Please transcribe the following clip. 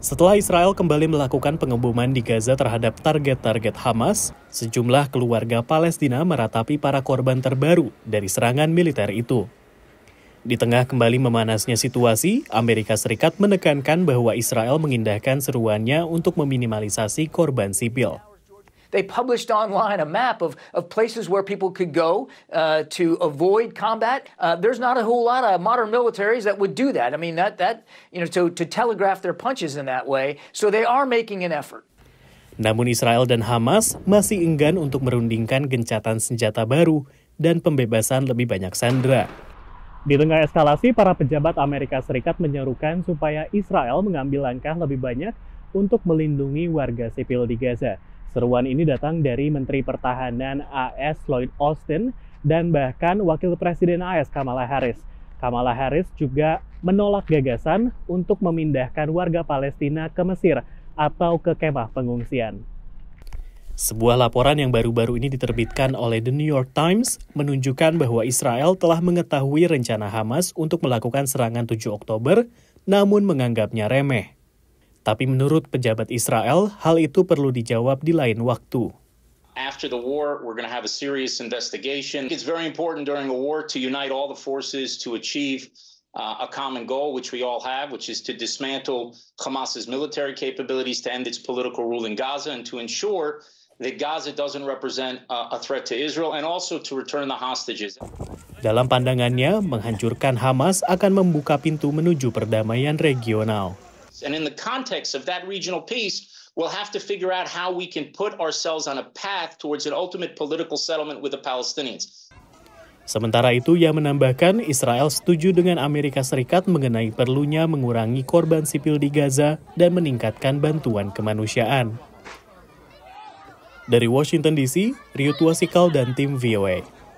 Setelah Israel kembali melakukan pengeboman di Gaza terhadap target-target Hamas, sejumlah keluarga Palestina meratapi para korban terbaru dari serangan militer itu. Di tengah kembali memanasnya situasi, Amerika Serikat menekankan bahwa Israel mengindahkan seruannya untuk meminimalisasi korban sipil. They published online a map of, of places where people could go uh, to avoid combat. Uh, there's not a whole lot of modern militaries that would do that. I mean, that, that you know, to, to telegraph their punches in that way. So they are making an effort. Namun Israel dan Hamas masih enggan untuk merundingkan gencatan senjata baru dan pembebasan lebih banyak sandera. Di tengah eskalasi, para pejabat Amerika Serikat menyerukan supaya Israel mengambil langkah lebih banyak untuk melindungi warga sipil di Gaza. Seruan ini datang dari Menteri Pertahanan AS Lloyd Austin dan bahkan Wakil Presiden AS Kamala Harris. Kamala Harris juga menolak gagasan untuk memindahkan warga Palestina ke Mesir atau ke kemah pengungsian. Sebuah laporan yang baru-baru ini diterbitkan oleh The New York Times menunjukkan bahwa Israel telah mengetahui rencana Hamas untuk melakukan serangan 7 Oktober, namun menganggapnya remeh. Tapi menurut pejabat Israel, hal itu perlu dijawab di lain waktu. Dalam pandangannya, menghancurkan Hamas akan membuka pintu menuju perdamaian regional. And in the context of that regional peace, we'll have to figure out how we can put ourselves on a path towards an ultimate political settlement with the Palestinians. Sementara itu, ia menambahkan Israel setuju dengan Amerika Serikat mengenai perlunya mengurangi korban sipil di Gaza dan meningkatkan bantuan kemanusiaan. Dari Washington DC, Rio Tuasikal dan tim VOA.